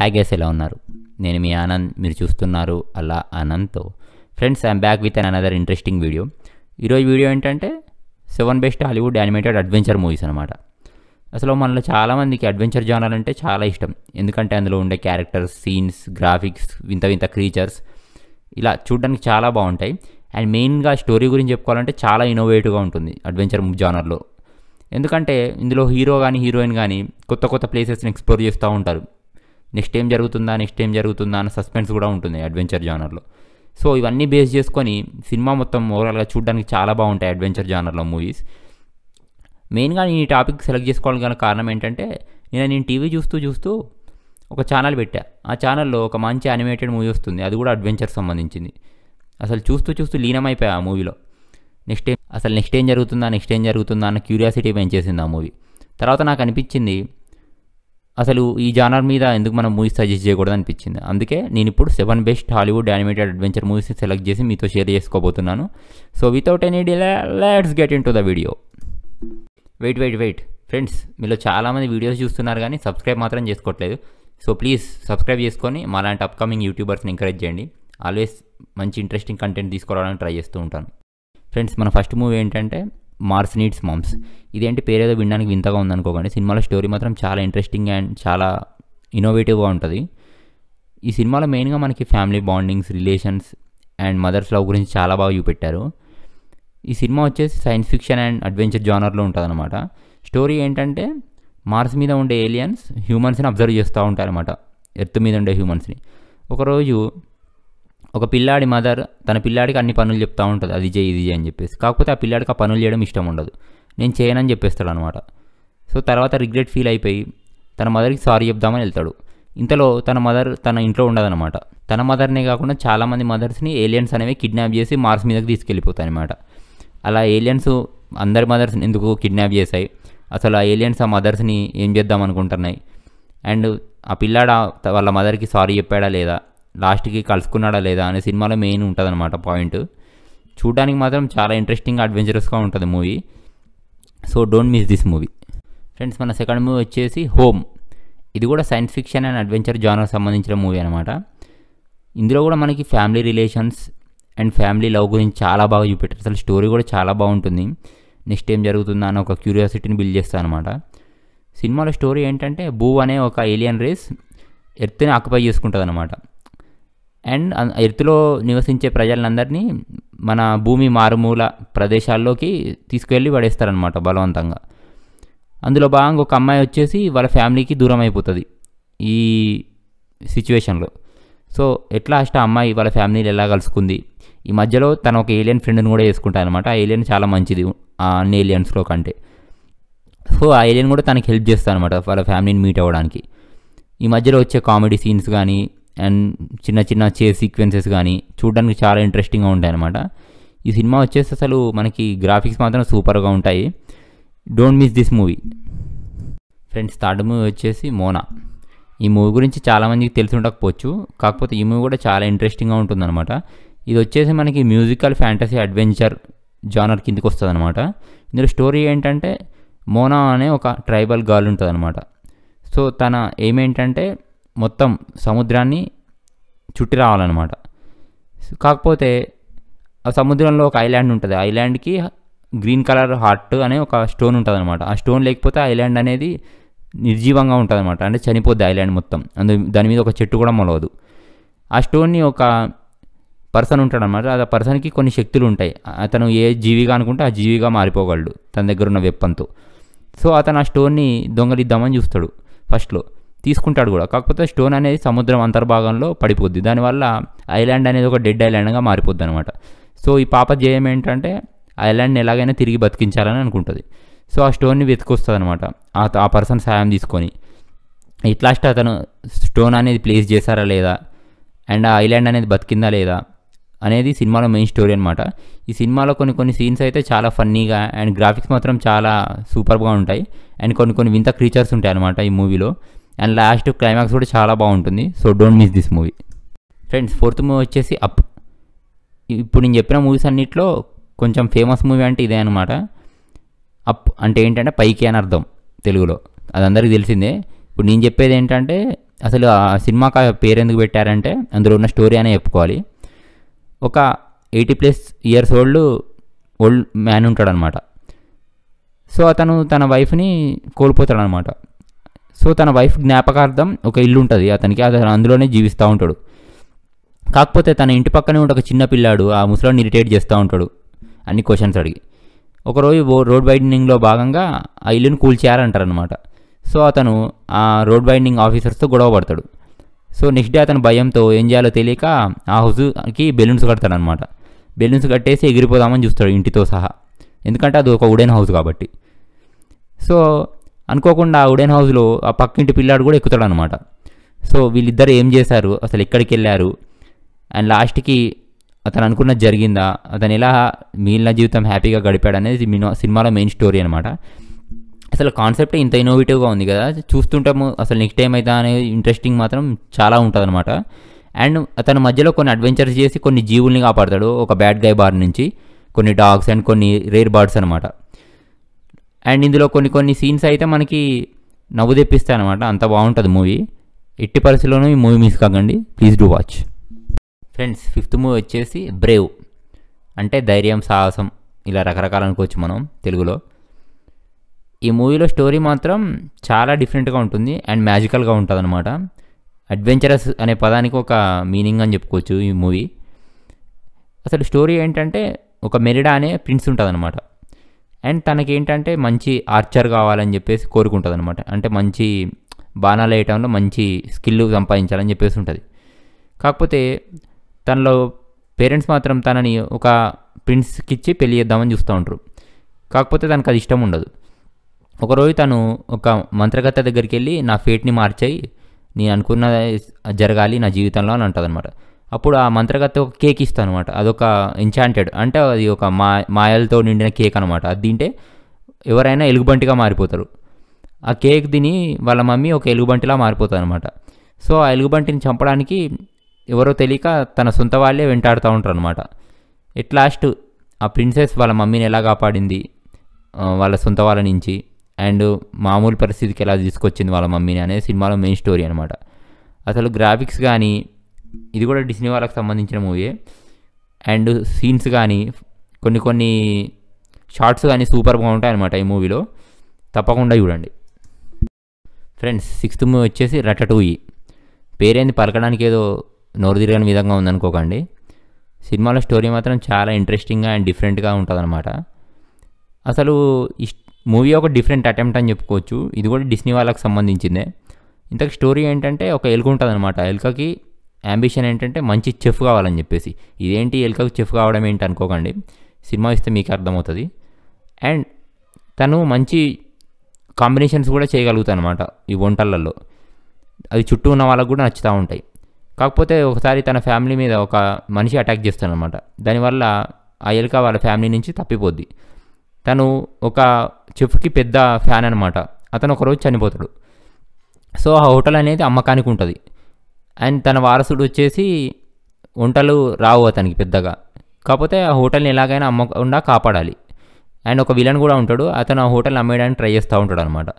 హ్యాగేస్ ఎలా ఉన్నారు నేను మీ ఆనంద్ మీరు చూస్తున్నారు అలా ఆనంద్తో friends I'm back with an another interesting video ఈరోజు వీడియో ఏంటంటే seven best Hollywood animated adventure movies అనమాట అసలు మనలో చాలామందికి అడ్వెంచర్ జానర్ అంటే చాలా ఇష్టం ఎందుకంటే అందులో ఉండే క్యారెక్టర్స్ సీన్స్ గ్రాఫిక్స్ వింత వింత క్రీచర్స్ ఇలా చూడడానికి చాలా బాగుంటాయి అండ్ మెయిన్గా స్టోరీ గురించి చెప్పుకోవాలంటే చాలా ఇన్నోవేటివ్గా ఉంటుంది అడ్వెంచర్ జానర్లో ఎందుకంటే ఇందులో హీరో కానీ హీరోయిన్ కానీ కొత్త కొత్త ప్లేసెస్ని ఎక్స్ప్లోర్ చేస్తూ ఉంటారు నెక్స్ట్ ఏం జరుగుతుందా నెక్స్ట్ ఏం జరుగుతుందా అన్న సస్పెన్స్ కూడా ఉంటుంది అడ్వెంచర్ జానర్లో సో ఇవన్నీ బేస్ చేసుకొని సినిమా మొత్తం ఓవరాల్గా చూడడానికి చాలా బాగుంటాయి అడ్వెంచర్ జానర్లో మూవీస్ మెయిన్గా నేను ఈ టాపిక్ సెలెక్ట్ చేసుకోవడానికి గల కారణం ఏంటంటే నేను నేను టీవీ చూస్తూ చూస్తూ ఒక ఛానల్ పెట్టా ఆ ఛానల్లో ఒక మంచి యానిమేటెడ్ మూవీ వస్తుంది అది కూడా అడ్వెంచర్ సంబంధించింది అసలు చూస్తూ చూస్తూ లీనమైపోయా ఆ మూవీలో నెక్స్ట్ ఏం అసలు నెక్స్ట్ ఏం జరుగుతుందా నెక్స్ట్ ఏం జరుగుతుందా అన్న క్యూరియాసిటీ పెంచేసింది ఆ మూవీ తర్వాత నాకు అనిపించింది అసలు ఈ జానర్ మీద ఎందుకు మనం మూవీస్ సజెస్ట్ చేయకూడదు అనిపించింది అందుకే నేను ఇప్పుడు seven best Hollywood animated adventure movies select చేసి మీతో షేర్ చేసుకోబోతున్నాను so without any delay let's get into the video wait wait wait friends మీలో చాలామంది వీడియోస్ చూస్తున్నారు కానీ సబ్స్క్రైబ్ మాత్రం చేసుకోవట్లేదు సో ప్లీజ్ సబ్స్క్రైబ్ చేసుకొని లాంటి అప్కమింగ్ యూట్యూబర్స్ని ఎంకరేజ్ చేయండి ఆల్వేస్ మంచి ఇంట్రెస్టింగ్ కంటెంట్ తీసుకురావడానికి ట్రై చేస్తూ ఉంటాను ఫ్రెండ్స్ మన ఫస్ట్ మూవీ ఏంటంటే మార్స్ నీడ్స్ మమ్స్ ఇదేంటి ఏదో వినడానికి వింతగా ఉందనుకోకండి సినిమాలో స్టోరీ మాత్రం చాలా ఇంట్రెస్టింగ్ అండ్ చాలా ఇన్నోవేటివ్గా ఉంటుంది ఈ సినిమాలో మెయిన్గా మనకి family bondings relations and mothers love గురించి చాలా బాగా చూపెట్టారు ఈ సినిమా వచ్చేసి సైన్స్ ఫిక్షన్ అండ్ అడ్వెంచర్ జానర్లో ఉంటుందన్నమాట స్టోరీ ఏంటంటే మార్స్ మీద ఉండే ఏలియన్స్ హ్యూమన్స్ని అబ్జర్వ్ చేస్తూ ఉంటారన్నమాట ఎర్త్ మీద ఉండే హ్యూమన్స్ని ఒకరోజు ఒక పిల్లాడి మదర్ తన పిల్లాడికి అన్ని పనులు చెప్తూ ఉంటుంది అది చేయి ఇది చేయి అని చెప్పేసి కాకపోతే ఆ పిల్లాడికి ఆ పనులు చేయడం ఇష్టం ఉండదు నేను చేయనని చెప్పేస్తాడు అనమాట సో తర్వాత రిగ్రెట్ ఫీల్ అయిపోయి తన మదర్కి సారీ చెప్దామని వెళ్తాడు ఇంతలో తన మదర్ తన ఇంట్లో ఉండదన్నమాట తన మదర్నే కాకుండా చాలామంది మదర్స్ని ఏలియన్స్ అనేవి కిడ్నాప్ చేసి మార్స్ మీదకి తీసుకెళ్ళిపోతాయి అనమాట అలా ఏలియన్స్ అందరి మదర్స్ని ఎందుకు కిడ్నాప్ చేశాయి అసలు ఆ ఏలియన్స్ ఆ మదర్స్ని ఏం చేద్దాం అనుకుంటున్నాయి అండ్ ఆ పిల్లాడు వాళ్ళ మదర్కి సారీ చెప్పాడా లేదా లాస్ట్కి కలుసుకున్నాడా లేదా అనే సినిమాలో మెయిన్ అనమాట పాయింట్ చూడడానికి మాత్రం చాలా ఇంట్రెస్టింగ్ అడ్వెంచరస్గా ఉంటుంది movie so don't miss this movie friends మన సెకండ్ మూవీ వచ్చేసి హోమ్ ఇది కూడా science fiction and adventure genre సంబంధించిన మూవీ అనమాట ఇందులో కూడా మనకి family relations and family love గురించి చాలా బాగా చూపెట్టారు అసలు స్టోరీ కూడా చాలా బాగుంటుంది నెక్స్ట్ ఏం జరుగుతుందా అని ఒక క్యూరియాసిటీని బిల్డ్ చేస్తా అనమాట సినిమాలో స్టోరీ ఏంటంటే భూ అనే ఒక ఏలియన్ రేస్ ఎర్త్ని ఆక్యుపై చేసుకుంటుంది అనమాట అండ్ ఎర్త్లో నివసించే ప్రజలందరినీ మన భూమి మారుమూల ప్రదేశాల్లోకి తీసుకువెళ్ళి పడేస్తారనమాట బలవంతంగా అందులో భాగంగా ఒక అమ్మాయి వచ్చేసి వాళ్ళ ఫ్యామిలీకి దూరం అయిపోతుంది ఈ సిచ్యువేషన్లో సో ఎట్లా అష్ట అమ్మాయి వాళ్ళ ఫ్యామిలీని ఎలా కలుసుకుంది ఈ మధ్యలో తను ఒక ఏలియన్ ఫ్రెండ్ని కూడా వేసుకుంటాను అనమాట ఆ ఏలియన్ చాలా మంచిది అన్ని ఏలియన్స్లో కంటే సో ఆ ఏలియన్ కూడా తనకి హెల్ప్ చేస్తాను అనమాట వాళ్ళ ఫ్యామిలీని మీట్ అవ్వడానికి ఈ మధ్యలో వచ్చే కామెడీ సీన్స్ కానీ అండ్ చిన్న చిన్న చేస్ సీక్వెన్సెస్ కానీ చూడడానికి చాలా ఇంట్రెస్టింగ్గా ఉంటాయి అనమాట ఈ సినిమా వచ్చేసి అసలు మనకి గ్రాఫిక్స్ మాత్రం సూపర్గా ఉంటాయి don't miss this movie friends third movie వచ్చేసి మోనా ఈ మూవీ గురించి చాలామందికి తెలిసి ఉండకపోవచ్చు కాకపోతే ఈ మూవీ కూడా చాలా ఇంట్రెస్టింగ్గా ఉంటుందన్నమాట ఇది వచ్చేసి మనకి మ్యూజికల్ ఫ్యాంటసీ అడ్వెంచర్ జానర్ కిందకి వస్తుంది అనమాట ఇందులో స్టోరీ ఏంటంటే మోనా అనే ఒక ట్రైబల్ గర్ల్ ఉంటుంది అనమాట సో తన ఏమేంటంటే మొత్తం సముద్రాన్ని చుట్టి రావాలన్నమాట కాకపోతే ఆ సముద్రంలో ఒక ఐలాండ్ ఉంటుంది ఐలాండ్కి గ్రీన్ కలర్ హార్ట్ అనే ఒక స్టోన్ ఉంటుంది అనమాట ఆ స్టోన్ లేకపోతే ఐలాండ్ అనేది నిర్జీవంగా ఉంటుంది అనమాట అంటే చనిపోద్ది ఐలాండ్ మొత్తం అందు దాని మీద ఒక చెట్టు కూడా మొలవదు ఆ స్టోన్ని ఒక పర్సన్ ఉంటాడు అనమాట ఆ పర్సన్కి కొన్ని శక్తులు ఉంటాయి అతను ఏ జీవిగా అనుకుంటే ఆ జీవిగా మారిపోగలడు తన దగ్గర ఉన్న వెప్పంతో సో అతను ఆ స్టోన్ని దొంగలిద్దామని చూస్తాడు ఫస్ట్లో తీసుకుంటాడు కూడా కాకపోతే స్టోన్ అనేది సముద్రం అంతర్భాగంలో పడిపోద్ది దానివల్ల ఐలాండ్ అనేది ఒక డెడ్ ఐలాండ్గా మారిపోద్ది అనమాట సో ఈ పాప జయం ఏంటంటే ఐలాండ్ని ఎలాగైనా తిరిగి బతికించాలని అనుకుంటుంది సో ఆ స్టోన్ని వెతికొస్తుంది అనమాట ఆ పర్సన్ సాయం తీసుకొని ఇట్లాస్ట్ అతను స్టోన్ అనేది ప్లేస్ చేశారా లేదా అండ్ ఆ ఐలాండ్ అనేది బతికిందా లేదా అనేది సినిమాలో మెయిన్ స్టోరీ అనమాట ఈ సినిమాలో కొన్ని కొన్ని సీన్స్ అయితే చాలా ఫన్నీగా అండ్ గ్రాఫిక్స్ మాత్రం చాలా సూపర్గా ఉంటాయి అండ్ కొన్ని కొన్ని వింత క్రీచర్స్ ఉంటాయి అనమాట ఈ మూవీలో అండ్ లాస్ట్ క్లైమాక్స్ కూడా చాలా బాగుంటుంది so don't miss this movie friends fourth movie వచ్చేసి అప్ ఇప్పుడు నేను చెప్పిన మూవీస్ అన్నిట్లో కొంచెం ఫేమస్ మూవీ అంటే ఇదే అనమాట అప్ అంటే ఏంటంటే పైకి అని అర్థం తెలుగులో అది అందరికీ తెలిసిందే ఇప్పుడు నేను చెప్పేది ఏంటంటే అసలు ఆ సినిమాకి పేరు ఎందుకు పెట్టారంటే అందులో ఉన్న స్టోరీ అనే చెప్పుకోవాలి ఒక eighty plus years old old man ఉంటాడనమాట సో అతను తన వైఫ్ని కోల్పోతాడనమాట సో తన వైఫ్ జ్ఞాపకార్థం ఒక ఇల్లు ఉంటుంది అతనికి అతను అందులోనే జీవిస్తూ ఉంటాడు కాకపోతే తన ఇంటి పక్కనే ఉండే ఒక చిన్న పిల్లాడు ఆ ముసలాన్ని ఇరిటేట్ చేస్తూ ఉంటాడు అన్ని క్వశ్చన్స్ అడిగి ఒకరోజు రోడ్ బైండింగ్లో భాగంగా ఆ ఇల్లును కూల్చేయాలంటారనమాట సో అతను ఆ రోడ్ బైండింగ్ ఆఫీసర్స్తో గొడవ పడతాడు సో నెక్స్ట్ డే అతను భయంతో ఏం చేయాలో తెలియక ఆ హౌస్కి బెలూన్స్ కడతాడనమాట బెలూన్స్ కట్టేసి ఎగిరిపోదామని చూస్తాడు ఇంటితో సహా ఎందుకంటే అది ఒక వుడెన్ హౌస్ కాబట్టి సో అనుకోకుండా ఆ వుడెన్ హౌస్లో ఆ పక్కింటి పిల్లాడు కూడా ఎక్కుతాడు అనమాట సో వీళ్ళిద్దరు ఏం చేశారు అసలు ఎక్కడికి వెళ్ళారు అండ్ లాస్ట్కి అతను అనుకున్నది జరిగిందా అతను ఎలా మిగిలిన జీవితం హ్యాపీగా గడిపాడు అనేది సినిమాలో మెయిన్ స్టోరీ అనమాట అసలు కాన్సెప్ట్ ఇంత ఇన్నోవేటివ్గా ఉంది కదా చూస్తుంటాము అసలు నెక్స్ట్ టైం అయితే అనేది ఇంట్రెస్టింగ్ మాత్రం చాలా ఉంటుంది అనమాట అండ్ అతని మధ్యలో కొన్ని అడ్వెంచర్స్ చేసి కొన్ని జీవుల్ని కాపాడతాడు ఒక బ్యాడ్ గాయ బార్ నుంచి కొన్ని డాగ్స్ అండ్ కొన్ని రేర్ బర్డ్స్ అనమాట అండ్ ఇందులో కొన్ని కొన్ని సీన్స్ అయితే మనకి నవ్వు తెప్పిస్తాయి అనమాట అంత బాగుంటుంది మూవీ ఎట్టి పరిస్థితుల్లోనూ ఈ మూవీ మిస్ కాకండి please do watch friends fifth movie వచ్చేసి బ్రేవ్ అంటే ధైర్యం సాహసం ఇలా రకరకాలు అనుకోవచ్చు మనం తెలుగులో ఈ మూవీలో స్టోరీ మాత్రం చాలా డిఫరెంట్గా ఉంటుంది అండ్ మ్యాజికల్గా ఉంటుంది అనమాట అడ్వెంచరస్ అనే పదానికి ఒక మీనింగ్ అని చెప్పుకోవచ్చు ఈ మూవీ అసలు స్టోరీ ఏంటంటే ఒక మెరిడా అనే ప్రిన్స్ ఉంటుందన్నమాట అండ్ తనకేంటంటే మంచి ఆర్చర్ కావాలని చెప్పేసి కోరుకుంటుంది అనమాట అంటే మంచి బాణాలు వేయటంలో మంచి స్కిల్ సంపాదించాలని చెప్పేసి ఉంటుంది కాకపోతే తనలో పేరెంట్స్ మాత్రం తనని ఒక ప్రిన్స్కి ఇచ్చి పెళ్ళి చేద్దామని చూస్తూ ఉంటారు కాకపోతే తనకు అది ఇష్టం ఉండదు ఒకరోజు తను ఒక మంత్రగత దగ్గరికి వెళ్ళి నా ఫేట్ని మార్చాయి నేను అనుకున్న జరగాలి నా జీవితంలో అని అంటుంది అప్పుడు ఆ మంత్రగత్త ఒక కేక్ ఇస్తాను అనమాట అదొక ఎన్ఛాంటెడ్ అంటే అది ఒక మా మాయలతో నిండిన కేక్ అనమాట అది తింటే ఎవరైనా ఎలుగుబంటిగా మారిపోతారు ఆ కేక్ తిని వాళ్ళ మమ్మీ ఒక ఎలుగుబంటిలా మారిపోతారు అనమాట సో ఆ ఎలుగుబంటిని చంపడానికి ఎవరో తెలియక తన సొంత వాళ్ళే వెంటాడుతూ ఉంటారు అనమాట ఎట్ లాస్ట్ ఆ ప్రిన్సెస్ వాళ్ళ మమ్మీని ఎలా కాపాడింది వాళ్ళ సొంత వాళ్ళ నుంచి అండ్ మామూలు పరిస్థితికి ఎలా తీసుకొచ్చింది వాళ్ళ మమ్మీని అనే సినిమాలో మెయిన్ స్టోరీ అనమాట అసలు గ్రాఫిక్స్ కానీ ఇది కూడా డిస్నీ వాళ్ళకి సంబంధించిన మూవీ అండ్ సీన్స్ కానీ కొన్ని కొన్ని షార్ట్స్ కానీ సూపర్గా ఉంటాయి అనమాట ఈ మూవీలో తప్పకుండా చూడండి ఫ్రెండ్స్ సిక్స్త్ మూవీ వచ్చేసి రటటూయి పేరేంది పలకడానికి ఏదో నోరు తిరగని విధంగా ఉందనుకోకండి సినిమాలో స్టోరీ మాత్రం చాలా ఇంట్రెస్టింగ్గా అండ్ డిఫరెంట్గా ఉంటుందన్నమాట అసలు ఈ మూవీ ఒక డిఫరెంట్ అటెంప్ట్ అని చెప్పుకోవచ్చు ఇది కూడా డిస్నీ వాళ్ళకి సంబంధించిందే ఇంతకు స్టోరీ ఏంటంటే ఒక ఎలుక ఉంటుంది అనమాట ఎలుకకి అంబిషన్ ఏంటంటే మంచి చెఫ్ కావాలని చెప్పేసి ఇదేంటి ఎలుకకు చెఫ్ కావడం ఏంటి అనుకోకండి సినిమా ఇస్తే మీకు అర్థమవుతుంది అండ్ తను మంచి కాంబినేషన్స్ కూడా చేయగలుగుతాను అనమాట ఈ వంటలలో అది చుట్టూ ఉన్న వాళ్ళకు కూడా నచ్చుతూ ఉంటాయి కాకపోతే ఒకసారి తన ఫ్యామిలీ మీద ఒక మనిషి అటాక్ చేస్తానమాట దానివల్ల ఆ ఎలుక వాళ్ళ ఫ్యామిలీ నుంచి తప్పిపోద్ది తను ఒక చెఫ్కి పెద్ద ఫ్యాన్ అనమాట అతను ఒకరోజు చనిపోతాడు సో ఆ హోటల్ అనేది అమ్మకానికి ఉంటుంది అండ్ తన వారసుడు వచ్చేసి వంటలు రావు అతనికి పెద్దగా కాకపోతే ఆ హోటల్ని ఎలాగైనా అమ్మకుండా కాపాడాలి అండ్ ఒక విలన్ కూడా ఉంటాడు అతను ఆ హోటల్ అమ్మేయడానికి ట్రై చేస్తూ ఉంటాడు అనమాట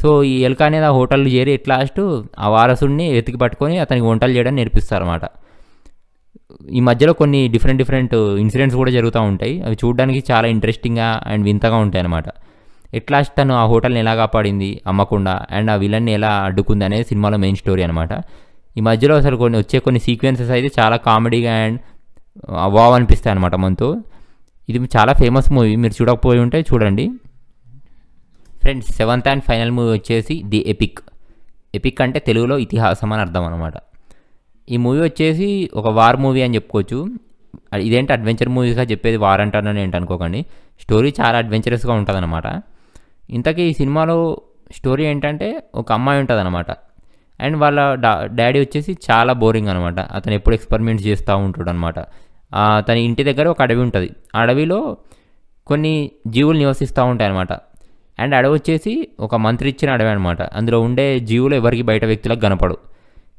సో ఈ ఎలక అనేది ఆ హోటల్ చేరి ఎట్ లాస్ట్ ఆ వారసుడిని వెతికి పట్టుకొని అతనికి వంటలు చేయడం అనమాట ఈ మధ్యలో కొన్ని డిఫరెంట్ డిఫరెంట్ ఇన్సిడెంట్స్ కూడా జరుగుతూ ఉంటాయి అవి చూడడానికి చాలా ఇంట్రెస్టింగ్గా అండ్ వింతగా ఉంటాయి అనమాట ఎట్ లాస్ట్ తను ఆ హోటల్ని ఎలా కాపాడింది అమ్మకుండా అండ్ ఆ విలన్ని ఎలా అడ్డుకుంది అనేది సినిమాలో మెయిన్ స్టోరీ అనమాట ఈ మధ్యలో అసలు కొన్ని వచ్చే కొన్ని సీక్వెన్సెస్ అయితే చాలా కామెడీగా అండ్ వావ్ అనిపిస్తాయి అనమాట మనతో ఇది చాలా ఫేమస్ మూవీ మీరు చూడకపోయి ఉంటే చూడండి friends seventh and final movie వచ్చేసి ది ఎపిక్ ఎపిక్ అంటే తెలుగులో ఇతిహాసం అని అర్థం అనమాట ఈ మూవీ వచ్చేసి ఒక వార్ మూవీ అని చెప్పుకోవచ్చు ఇదేంటి అడ్వెంచర్ మూవీస్గా చెప్పేది వార్ అంటానని ఏంటి అనుకోకండి స్టోరీ చాలా అడ్వెంచరస్గా అనమాట ఇంతకీ ఈ సినిమాలో స్టోరీ ఏంటంటే ఒక అమ్మాయి ఉంటుంది అనమాట అండ్ వాళ్ళ డా డాడీ వచ్చేసి చాలా బోరింగ్ అనమాట అతను ఎప్పుడు ఎక్స్పెరిమెంట్ చేస్తూ ఉంటాడు అనమాట తన ఇంటి దగ్గర ఒక అడవి ఉంటుంది అడవిలో కొన్ని జీవులు నివసిస్తూ ఉంటాయి అనమాట అండ్ అడవి వచ్చేసి ఒక మంత్రి ఇచ్చిన అడవి అనమాట అందులో ఉండే జీవులు ఎవరికి బయట వ్యక్తులకు కనపడు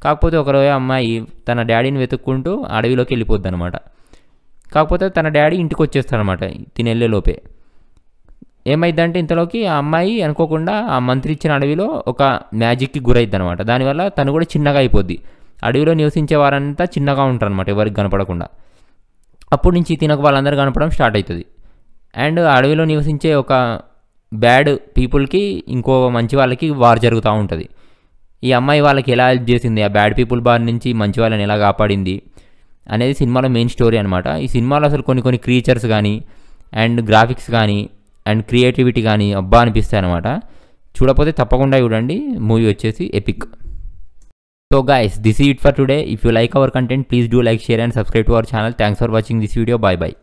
కాకపోతే ఒకరోజు అమ్మాయి తన డాడీని వెతుక్కుంటూ అడవిలోకి వెళ్ళిపోద్ది అనమాట కాకపోతే తన డాడీ ఇంటికి వచ్చేస్తాడనమాట తినెళ్ళేలోపే ఏమైందంటే ఇంతలోకి ఆ అమ్మాయి అనుకోకుండా ఆ మంత్రి ఇచ్చిన అడవిలో ఒక మ్యాజిక్కి గురైద్ది అనమాట దానివల్ల తను కూడా చిన్నగా అయిపోద్ది అడవిలో నివసించే వారంతా చిన్నగా ఉంటారు అనమాట ఎవరికి కనపడకుండా అప్పటి నుంచి తినక వాళ్ళందరూ కనపడడం స్టార్ట్ అవుతుంది అండ్ అడవిలో నివసించే ఒక బ్యాడ్ పీపుల్కి ఇంకో మంచి వాళ్ళకి వార్ జరుగుతూ ఉంటుంది ఈ అమ్మాయి వాళ్ళకి ఎలా హెల్ప్ చేసింది ఆ బ్యాడ్ పీపుల్ బార్ నుంచి మంచి వాళ్ళని ఎలా కాపాడింది అనేది సినిమాలో మెయిన్ స్టోరీ అనమాట ఈ సినిమాలో అసలు కొన్ని కొన్ని క్రీచర్స్ కానీ అండ్ గ్రాఫిక్స్ కానీ అండ్ క్రియేటివిటీ కానీ అబ్బా అనిపిస్తాయి అనమాట చూడకపోతే తప్పకుండా చూడండి మూవీ వచ్చేసి epic so guys this it for today if you like our content please do like share and subscribe to our channel thanks for watching this video bye bye